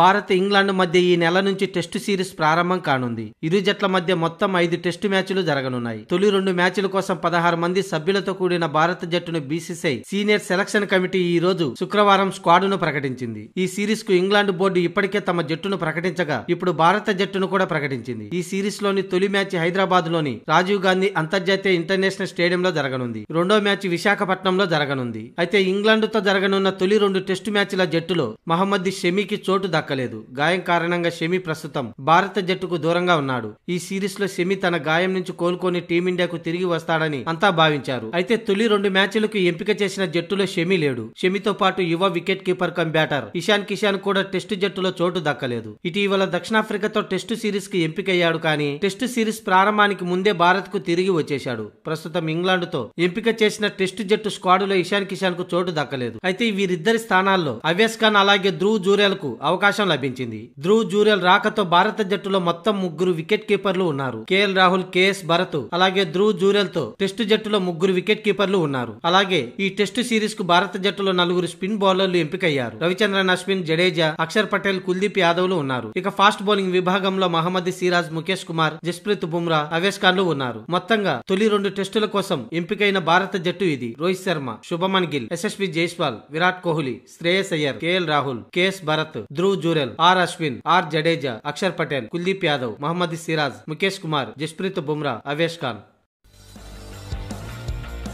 Bharat England మధ్య ఈ నెల నుంచి టెస్టు సిరీస్ ప్రారంభం కానుంది ఇరు జట్ల మధ్య మొత్తం ఐదు టెస్టు మ్యాచ్లు జరగనున్నాయి తొలి రెండు మ్యాచ్ల కోసం పదహారు మంది సభ్యులతో కూడిన భారత జట్టును బీసీసీఐ సీనియర్ సెలక్షన్ కమిటీ ఈ రోజు శుక్రవారం స్క్వాడ్ ను ప్రకటించింది ఈ సిరీస్ కు ఇంగ్లాండ్ బోర్డు ఇప్పటికే తమ జట్టును ప్రకటించగా ఇప్పుడు భారత జట్టును కూడా ప్రకటించింది ఈ సిరీస్ లోని తొలి మ్యాచ్ హైదరాబాద్ లోని రాజీవ్ గాంధీ అంతర్జాతీయ ఇంటర్నేషనల్ స్టేడియంలో జరగనుంది రెండో మ్యాచ్ విశాఖపట్నంలో జరగనుంది అయితే ఇంగ్లాండ్తో జరగనున్న తొలి రెండు టెస్టు మ్యాచ్ల జట్టులో మహమ్మద్ షమీకి చోటు దక్కలేదు గాయం కారణంగా షమి ప్రస్తుతం భారత జట్టుకు దూరంగా ఉన్నాడు ఈ సిరీస్ లో షమి తన గాయం నుంచి కోలుకొని టీమిండియాకు తిరిగి వస్తాడని అంతా భావించారు అయితే తొలి రెండు మ్యాచ్లకు ఎంపిక చేసిన జట్టులో షమి లేడు షమితో పాటు యువ wicket keeper cum batter Ishan Kishan కూడా టెస్టు జట్టులో చోటు దక్కలేదు ఇటీవల దక్షిణాఫ్రికాతో టెస్టు సిరీస్ కి ఎంపికయ్యాడు కానీ టెస్టు సిరీస్ ప్రారంభానికి ముందే భారత్ కు తిరిగి వచ్చేశాడు ప్రస్తుతం ఇంగ్లాండ్ తో ఎంపిక చేసిన టెస్టు జట్టు స్క్వాడ్ లో ఇషాన్ కిషాన్ కు చోటు దక్కలేదు అయితే వీరిద్దరి స్థానాల్లో అవేస్ ఖాన్ అలాగే ధ్రువ్ జూరేల్ కు అవకాశం అవకాశం లభించింది ధ్రువ్ జూరియల్ రాకతో భారత జట్టులో మొత్తం ముగ్గురు వికెట్ కీపర్లు ఉన్నారు కేఎల్ రాహుల్ కేఎస్ భరత్ అలాగే ధ్రువ్ జూరియల్ తో టెస్ట్ జట్టులో ముగ్గురు వికెట్ కీపర్లు ఉన్నారు అలాగే ఈ టెస్ట్ సిరీస్ కు భారత జట్టులో నలుగురు స్పిన్ బౌలర్లు ఎంపికయ్యారు రవిచంద్రన్ అశ్విన్ జడేజా అక్షర్ పటేల్ కుల్దీప్ యాదవ్ లు ఉన్నారు ఇక ఫాస్ట్ బౌలింగ్ విభాగంలో మహమ్మద్ సిరాజ్ ముఖేష్ కుమార్ జస్ప్రీత్ బుమ్రా అవేష్ ఖాన్లు ఉన్నారు మొత్తంగా తొలి రెండు టెస్టుల కోసం ఎంపికైన భారత జట్టు ఇది Rohit Sharma Shubman Gill Yashasvi Jaiswal Virat Kohli Shreyas Iyer K L Rahul K S Bharat Dhruv Dhruv Jurel R Ashwin R Jadeja Axar Patel Kuldeep Yadav Mohammed Siraj Mukesh Kumar Jasprit Bumrah Avesh Khan